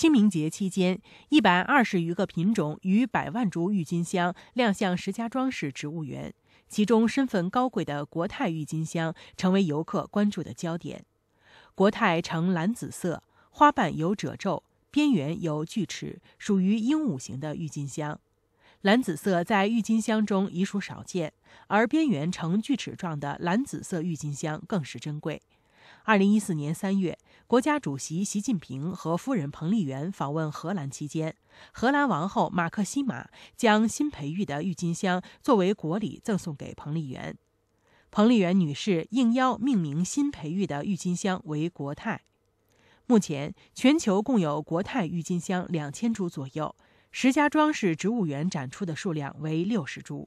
清明节期间，一百二十余个品种与百万株郁金香亮相石家庄市植物园，其中身份高贵的国泰郁金香成为游客关注的焦点。国泰呈蓝紫色，花瓣有褶皱，边缘有锯齿，属于鹦鹉型的郁金香。蓝紫色在郁金香中已属少见，而边缘呈锯齿状的蓝紫色郁金香更是珍贵。二零一四年三月，国家主席习近平和夫人彭丽媛访问荷兰期间，荷兰王后马克西玛将新培育的郁金香作为国礼赠送给彭丽媛。彭丽媛女士应邀命名新培育的郁金香为“国泰”。目前，全球共有“国泰”郁金香两千株左右，石家庄市植物园展出的数量为六十株。